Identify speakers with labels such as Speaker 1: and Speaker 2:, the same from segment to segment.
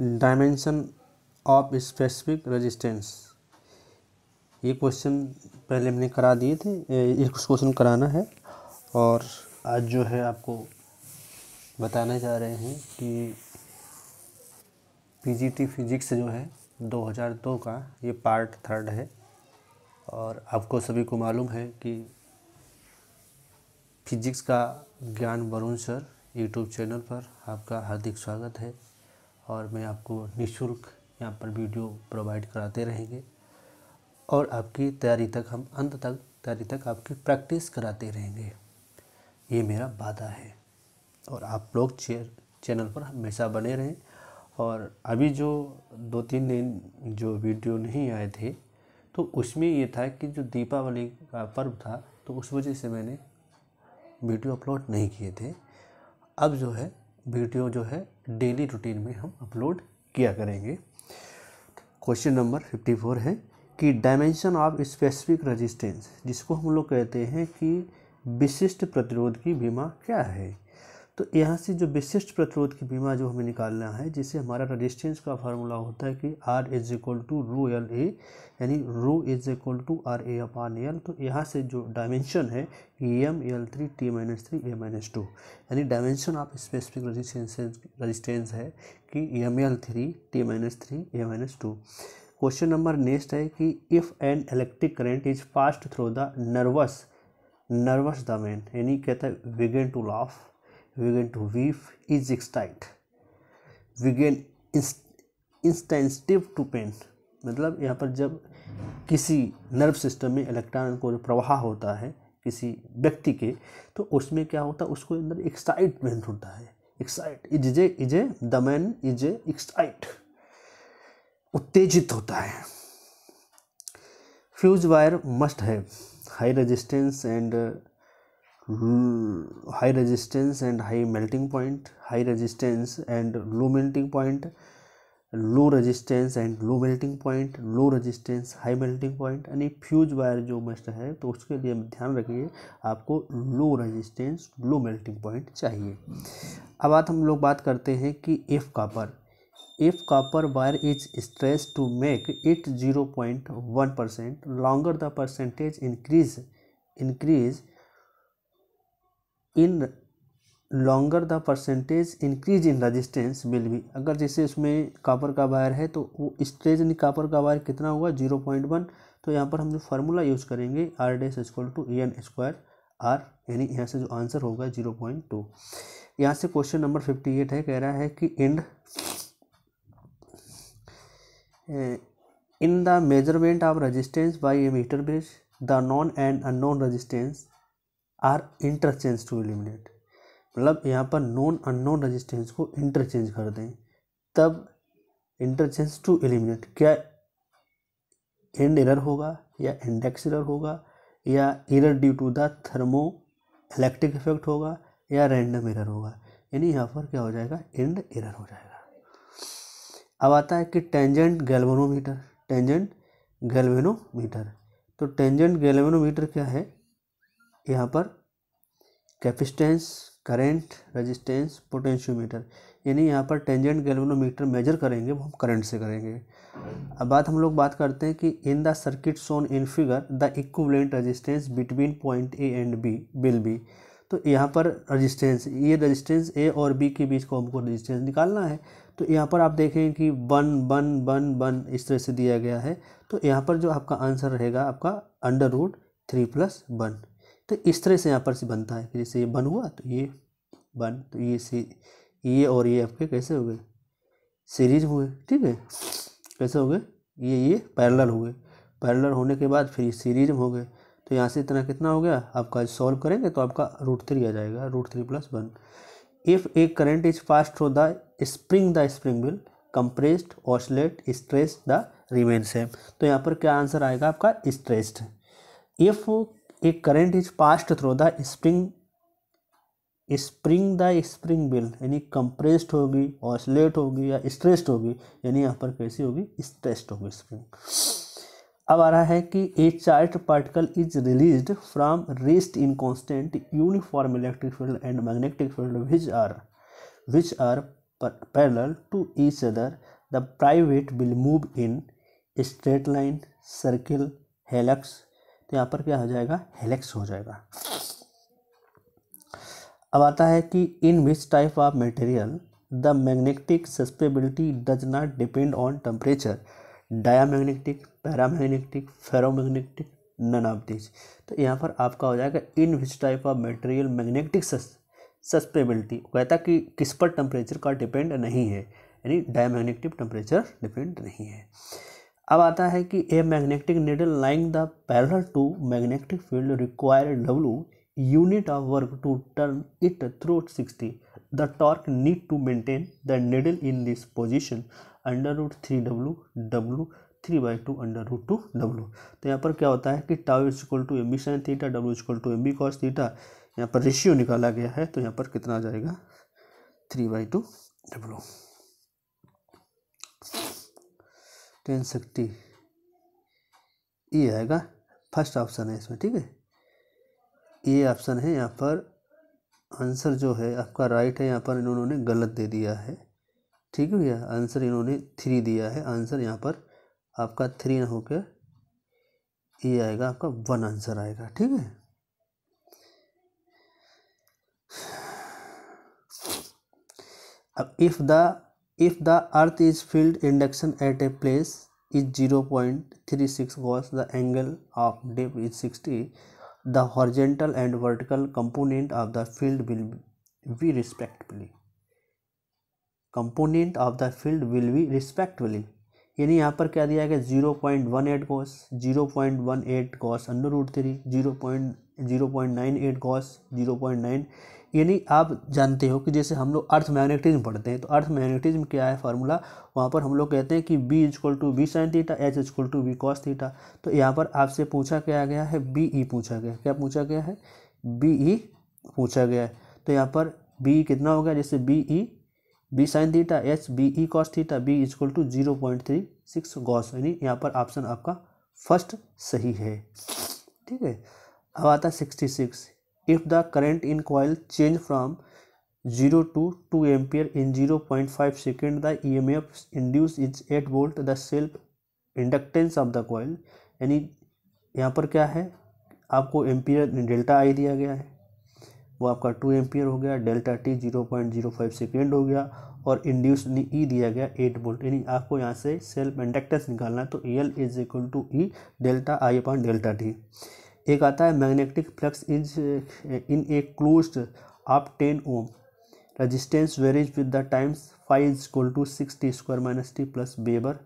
Speaker 1: dimension of specific resistance ये question पहले हमने करा दिए थे ये क्वेश्चन कराना है और आज जो है आपको बताने जा रहे हैं कि पीजीटी फिजिक्स जो है 2002 का ये पार्ट थर्ड है और आपको सभी को मालूम है कि फिजिक्स का ज्ञान वरुण सर यूट्यूब चैनल पर आपका हार्दिक स्वागत है और मैं आपको निशुल्क यहाँ पर वीडियो प्रोवाइड कराते रहेंगे और आपकी तैयारी तक हम अंत तक तैयारी तक आपकी प्रैक्टिस कराते रहेंगे ये मेरा वादा है और आप लोग चैनल पर हमेशा बने रहें और अभी जो दो तीन दिन जो वीडियो नहीं आए थे तो उसमें ये था कि जो दीपावली का पर्व था तो उस वजह से मैंने वीडियो अपलोड नहीं किए थे अब जो है वीडियो जो है डेली रूटीन में हम अपलोड किया करेंगे क्वेश्चन नंबर फिफ्टी फोर है कि डायमेंशन ऑफ स्पेसिफिक रेजिस्टेंस जिसको हम लोग कहते हैं कि विशिष्ट प्रतिरोध की बीमा क्या है तो यहाँ से जो विशिष्ट प्रतिरोध की बीमा जो हमें निकालना है जिसे हमारा रजिस्टेंस का फार्मूला होता है कि R is equal to rho L A यानी rho is equal to R A upon L तो यहाँ से जो डायमेंशन है A M L three T minus three A minus two यानी dimension of specific resistance resistance है कि M L three T minus three A minus two question number next है कि if an electric current is fast through the nervous nervous the man यानी कहता है विगेन to laugh begin to weep is excited begin insensitive to pain मतलब यहाँ पर जब किसी नर्व सिस्टम में इलेक्ट्रॉन को जो प्रवाह होता है किसी व्यक्ति के तो उसमें क्या होता है उसको अंदर एक्साइटमेंट होता है excite is a is a the man is excite उत्तेजित होता है fuse wire must have high resistance and high resistance and high melting point high resistance and low melting point low resistance and low melting point low resistance high melting point यानी fuse wire जो must है तो उसके लिए ध्यान रखिए आपको low resistance low melting point चाहिए अब आज हम लोग बात करते हैं कि if copper if copper wire is stress to make it zero point one percent longer the percentage increase increase in longer the percentage increase in resistance will भी अगर जैसे उसमें कापर का वायर है तो वो स्ट्रेज इन कापर का wire कितना हुआ जीरो पॉइंट वन तो यहाँ पर हम जो फार्मूला यूज़ करेंगे R dash is equal to A N square R यानी यहाँ से जो आंसर होगा जीरो पॉइंट टू यहाँ से क्वेश्चन नंबर फिफ्टी एट है कह रहा है कि end in the measurement of resistance by a metre bridge the known and unknown resistance are interchange to eliminate मतलब यहाँ पर नॉन अननोन रजिस्टेंस को इंटरचेंज कर दें तब इंटरचेंज टू एलिमिनेट क्या एंड एरर होगा या इंडेक्स एरर होगा या error due to the thermoelectric effect होगा या रैंडम एरर होगा यानी यहाँ पर क्या हो जाएगा एंड एरर हो जाएगा अब आता है कि टेंजेंट गैल्वेनोमीटर टेंजेंट गैल्वेनोमीटर तो टेंजेंट गैल्वेनोमीटर क्या है यहाँ पर कैपिस्टेंस करेंट रेजिस्टेंस पोटेंशियोमीटर यानी यहाँ पर टेंजेंट गैल्वेनोमीटर मेजर करेंगे वो हम करंट से करेंगे अब बात हम लोग बात करते हैं कि in the circuit shown in figure the equivalent resistance between point A and B will be तो यहाँ पर रेजिस्टेंस ये रेजिस्टेंस ए और बी के बीच को हमको रजिस्टेंस निकालना है तो यहाँ पर आप देखें कि वन वन वन वन इस तरह से दिया गया है तो यहाँ पर जो आपका आंसर रहेगा आपका under root three plus one तो इस तरह से यहाँ पर से बनता है जैसे ये बन हुआ तो ये बन तो ये सी ये और ये आपके कैसे हो गए सीरीज हुए ठीक है कैसे हो गए ये ये पैरेलल हुए पैरेलल होने के बाद फिर ये सीरीज में हो गए तो यहाँ से इतना कितना हो गया आपका सॉल्व करेंगे तो आपका रूट थ्री आ जाएगा root three plus one if a current is passed हो the spring the spring will compressed oscillate stretch the remain same तो यहाँ पर क्या आंसर आएगा आपका stretched if a current is passed through the spring spring the spring will यानी compressed होगी oscillate होगी या स्ट्रेस्ड होगी यानी यहाँ पर कैसी होगी स्ट्रेस्ड होगी स्प्रिंग अब आ रहा है कि a charge particle is release from rest in constant uniform electric field and magnetic field which are which are parallel to each other the private will move in straight line circle helix तो यहाँ पर क्या हो जाएगा helix हो जाएगा अब आता है कि in which type of material the magnetic susceptibility does not depend on temperature diamagnetic paramagnetic ferromagnetic none of this तो यहाँ पर आपका हो जाएगा in which type of material magnetic susceptibility कहता कि किस पर टेम्परेचर का डिपेंड नहीं है यानी डायामैग्नेटिक टेम्परेचर डिपेंड नहीं है अब आता है कि a magnetic needle lying the parallel to magnetic field require W unit of work to turn it through sixty the torque need to maintain the needle in this position under root three W W three by two under root two W तो यहाँ पर क्या होता है कि tau is equal to M B sine theta W is equal to M B cos theta यहाँ पर ratio निकाला गया है तो यहाँ पर कितना आ जाएगा three by two W can sixty ये आएगा फर्स्ट ऑप्शन है इसमें ठीक है ये ऑप्शन है यहाँ पर आंसर जो है आपका राइट है यहाँ पर इन्होंने गलत दे दिया है ठीक है भैया आंसर इन्होंने थ्री दिया है आंसर यहाँ पर आपका थ्री ना होकर ये आएगा आपका वन आंसर आएगा ठीक है अब if the if the earth is filled induction at a place is 0.36 gauss the angle of dip is 60 the horizontal and vertical component of the field will be respectively component of the field will be respectively यानी यहाँ पर क्या दिया गया zero point one eight cos zero point one eight cos under root three zero point zero point nine eight cos zero point nine यानी आप जानते हो कि जैसे हम लोग अर्थ मैग्नेटिज्म पढ़ते हैं तो अर्थ मैग्नेटिज्म क्या है फार्मूला वहाँ पर हम लोग कहते हैं कि B is equal to B sine theta H is equal to B cos theta तो यहाँ पर आपसे पूछा क्या गया है बी ई e पूछा गया क्या पूछा गया है बी ई e पूछा गया है तो यहाँ पर बी e कितना हो गया जैसे B E B sine theta H B E cos theta B is equal to zero point three six gauss यानी यहाँ पर ऑप्शन आपका फर्स्ट सही है ठीक है अब आता है sixty six if the current in coil change from zero to two ampere in zero point five second the E M F induce is eight volt the self inductance of the coil यानी यहाँ पर क्या है आपको ampere delta आई दिया गया है वो आपका टू एम्पियर हो गया delta T zero point zero five second हो गया और इंड्यूस ई दिया गया एट वोल्ट यानी आपको यहाँ से सेल्फ इंडक्टेंस निकालना है तो L is equal to E delta I upon delta T एक आता है magnetic flux is in a close आप ten ohm resistance varies with the times five is equal to six T square minus T plus weber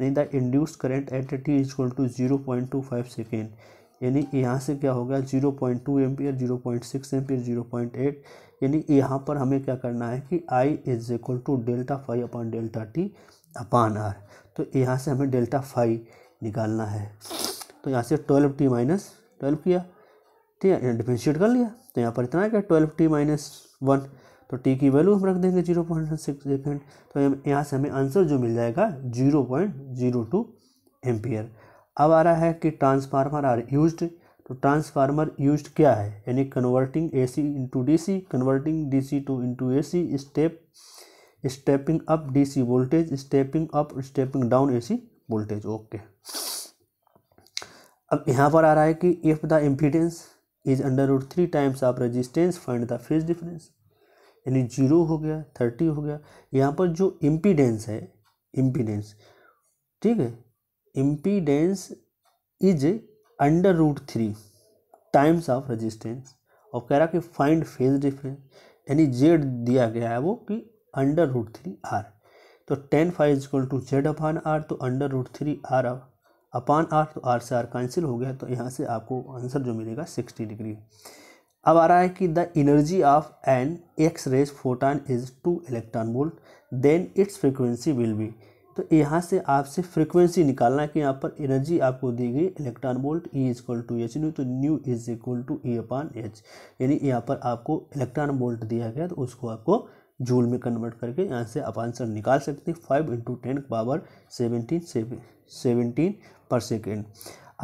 Speaker 1: यानी the induce current at T is equal to zero point two five second यानी यहाँ से क्या हो गया zero point two ampere zero point six ampere zero point eight यानी यहाँ पर हमें क्या करना है कि I is equal to delta five upon delta T upon R तो यहाँ से हमें डेल्टा फाइव निकालना है तो यहाँ से ट्वेल्व टी माइनस ट्वेल्व किया ठीक है डिफ्रेंशिएट कर लिया तो यहाँ पर इतना क्या ट्वेल्व टी माइनस वन तो टी की वैल्यू हम रख देंगे जीरो पॉइंट सिक्स सेकेंड तो यहाँ से हमें आंसर जो मिल जाएगा zero point zero two ampere अब आ रहा है कि ट्रांसफार्मर आर यूज्ड तो ट्रांसफार्मर यूज्ड क्या है यानी converting A C into D C converting D C to into A C step stepping up D C voltage stepping up stepping down A C voltage okay अब यहाँ पर आ रहा है कि if the impedance is under root three times of resistance find the phase difference यानी zero हो गया थर्टी हो गया यहाँ पर जो इम्पीडेंस है इम्पीडेंस ठीक है impedance is under root three times of resistance और कह रहा कि फाइंड फेज डिफरेंस यानी जेड दिया गया है वो कि अंडर रूट थ्री आर तो ten five equal to Z upon R तो under root three R upon R तो आर से आर कैंसिल हो गया तो यहाँ से आपको आंसर जो मिलेगा सिक्सटी डिग्री अब आ रहा है कि the energy of an X rays photon is two electron volt then its frequency will be तो यहाँ से आपसे फ्रीक्वेंसी निकालना कि यहाँ पर एनर्जी आपको दी गई electron volt E is equal to H nu तो nu is equal to E upon H यानी यहाँ पर आपको इलेक्ट्रॉन वोल्ट दिया गया तो उसको आपको जूल में कन्वर्ट करके यहाँ से आप आंसर निकाल सकते हैं five into ten power seventeen seventeen per second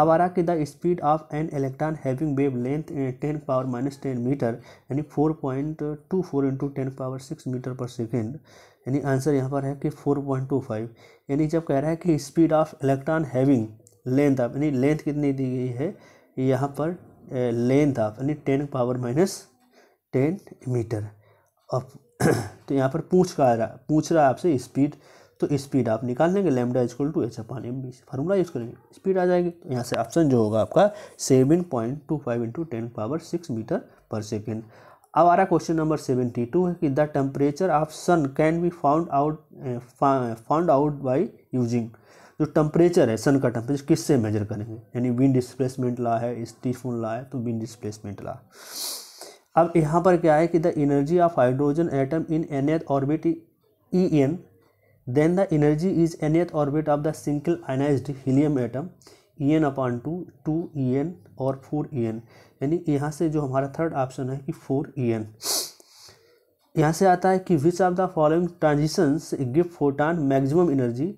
Speaker 1: अब आ रहा कि the speed of an electron having wave length ten power minus ten metre यानी four point two four into ten power six metre per second यानी answer यहाँ पर है कि फोर पॉइंट टू फाइव यानी जब कह रहा है कि speed of electron having length of यानी लेंथ कितनी दी गई है यहाँ पर लेंथ ऑफ यानी ten power minus ten metre अब तो यहाँ पर पूछ का रहा पूछ रहा है आपसे स्पीड तो स्पीड आप निकाल लेंगे lambda is equal to H upon M B formula use करेंगे स्पीड आ जाएगी तो यहाँ से ऑप्शन जो होगा आपका seven point two five into ten power six metre per second अब आ रहा क्वेश्चन नंबर सेवेंटी टू है कि the temperature of sun can be found out found out by using जो टेम्परेचर है सन का टेम्परेचर किससे मेजर करेंगे यानी विंड डिस्प्लेसमेंट ला है स्टीफन ला है तो विंड डिस्प्लेसमेंट ला अब यहाँ पर क्या है कि the energy of hydrogen atom in nth orbit E N then the energy is nth orbit of the single ionise helium atom E N upon two two E N और four E N यानी यहाँ से जो हमारा third option है कि four E N यहाँ से आता है कि which of the following transitions give photon maximum energy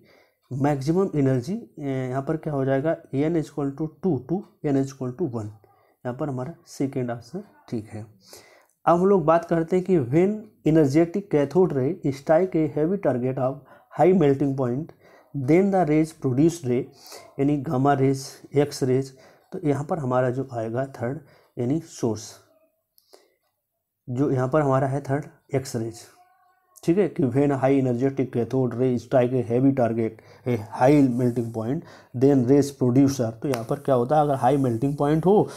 Speaker 1: maximum energy यहाँ पर क्या हो जाएगा A N is equal to two to N is equal to one यहाँ पर हमारा सेकेंड ऑप्शन ठीक है अब हम लोग बात करते हैं कि when energetic cathode ray strike a heavy target of high melting point then the rays produce ray यानी गामा रेज एक्स रेज तो यहाँ पर हमारा जो आएगा थर्ड यानी सोर्स जो यहाँ पर हमारा है थर्ड एक्स रेज ठीक है कि when high energetic cathode ray strike a heavy target a high melting point then rays producer तो यहाँ पर क्या होता है अगर हाई मेल्टिंग पॉइंट हो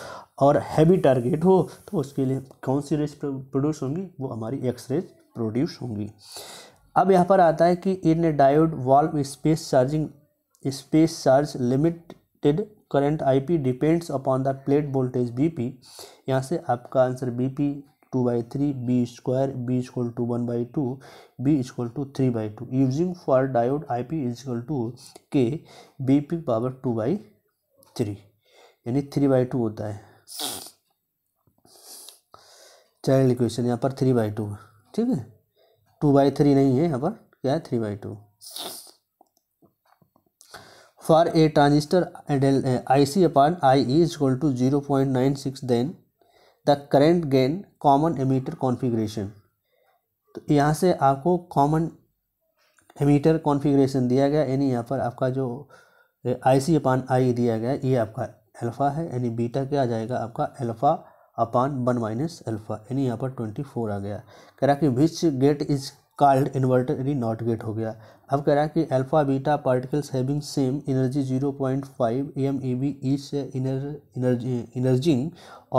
Speaker 1: और हैवी टारगेट हो तो उसके लिए कौन सी रेस प्रोड्यूस होंगी वो हमारी एक्स रेज प्रोड्यूस होंगी अब यहाँ पर आता है कि in diode valve space charging space charge limited current IP depends upon the plate voltage VP यहाँ से आपका answer VP two by three V square V is equal to one by two V is equal to three by two using for diode I P is equal to K V P power two by three यानी three by two होता है child equation यहाँ पर three by to ठीक है to by three नहीं है यहाँ पर क्या है three by two for a transistor I C upon I E is two zero point nine six then the current gain common emitter configuration तो यहाँ से आपको कॉमन एमीटर कॉन्फिग्रेशन दिया गया यानी यहाँ पर आपका जो आई सी अपान आई दिया गया ये आपका अल्फ़ा है यानी बीटा क्या आ जाएगा आपका alpha upon one minus alpha यानी यहाँ पर ट्वेंटी फोर आ गया कह रहा है कि which gate is called inverter यानी नॉट गेट हो गया अब कह रहा है कि alpha beta particles having same energy zero point five M E V each emerging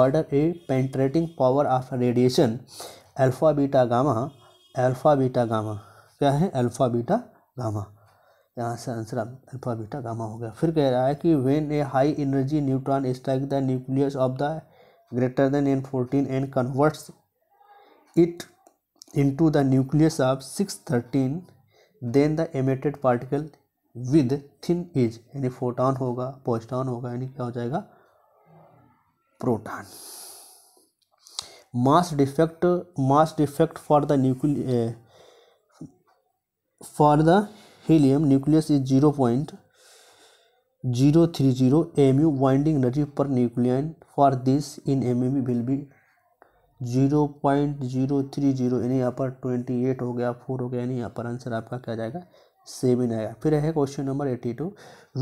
Speaker 1: order a penetrating power of radiation alpha beta gamma alpha beta gamma क्या है अल्फा बीटा गामा यहाँ से आंसर अल्फा बीटा गामा हो गया फिर कह रहा है कि when a high energy neutron strike the nucleus of the greater than greater than N14 and converts it the nucleus of six thirteen then the emitted particle with thin is यानी photon होगा positron होगा यानी क्या हो जाएगा proton mass defect mass defect for the nuclei for the helium nucleus is zero point zero three zero M U binding energy per nucleon for this in M M will be zero point zero three zero यानी यहाँ पर twenty eight हो गया four हो गया यानी यहाँ पर आंसर आपका क्या जाएगा सेवन आएगा फिर है question number eighty two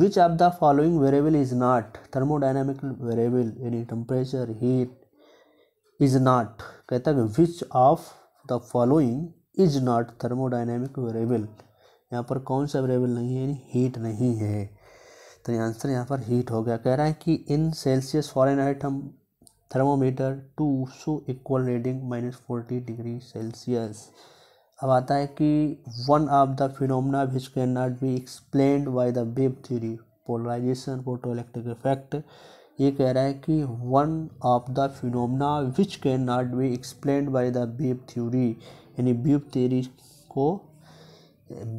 Speaker 1: which of the following variable is not thermodynamic variable यानी टेम्परेचर हीट इज नॉट कहता है which of the following is not thermodynamic variable यहाँ पर कौन सा वेरेबल नहीं है यानी हीट नहीं है तो आंसर यहाँ पर हीट हो गया कह रहा है कि इन सेल्सियस फॉरन आइटम हम thermometer to show equal reading minus forty degree Celsius अब आता है कि one of the phenomena which can not be explain by the wave theory polarisation photo electric effect ये कह रहा है कि one of the phenomena which can not be explain by the wave theory यानी बेब थ्योरी को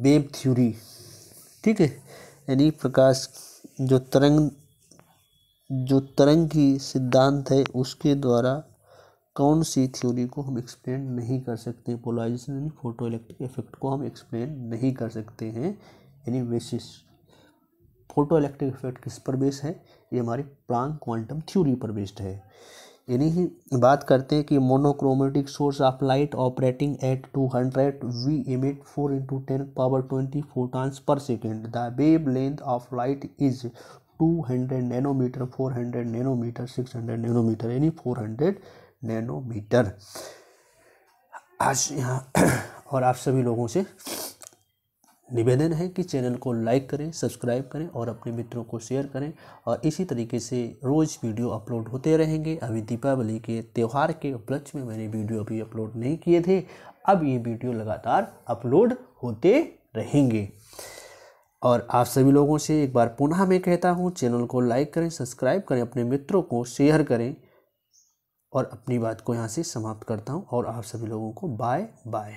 Speaker 1: wave theory ठीक है यानी प्रकाश जो तरंग जो तरंग की सिद्धांत है उसके द्वारा कौन सी थ्योरी को हम एक्सप्लेन नहीं कर सकते पोलाइजेशन यानी फोटो इलेक्ट्रिक इफेक्ट को हम एक्सप्लेन नहीं कर सकते हैं यानी बेसिस फोटो इलेक्ट्रिक इफेक्ट किस पर बेस्ड है ये हमारी प्रांग क्वांटम थ्योरी पर बेस्ड है यानी ही बात करते हैं कि monochromatic source of light operating at 200 V emit four into ten power twenty photons per second the wavelength of light is 200 nanometre 400 nanometre 600 nanometre यानी 400 नैनोमीटर आज यहाँ और आप सभी लोगों से निवेदन है कि चैनल को लाइक करें सब्सक्राइब करें और अपने मित्रों को शेयर करें और इसी तरीके से रोज़ वीडियो अपलोड होते रहेंगे अभी दीपावली के त्यौहार के उपलक्ष्य में मैंने वीडियो अभी अपलोड नहीं किए थे अब ये वीडियो लगातार अपलोड होते रहेंगे और आप सभी लोगों से एक बार पुनः मैं कहता हूँ चैनल को लाइक करें सब्सक्राइब करें अपने मित्रों को शेयर करें और अपनी बात को यहाँ से समाप्त करता हूँ और आप सभी लोगों को बाय बाय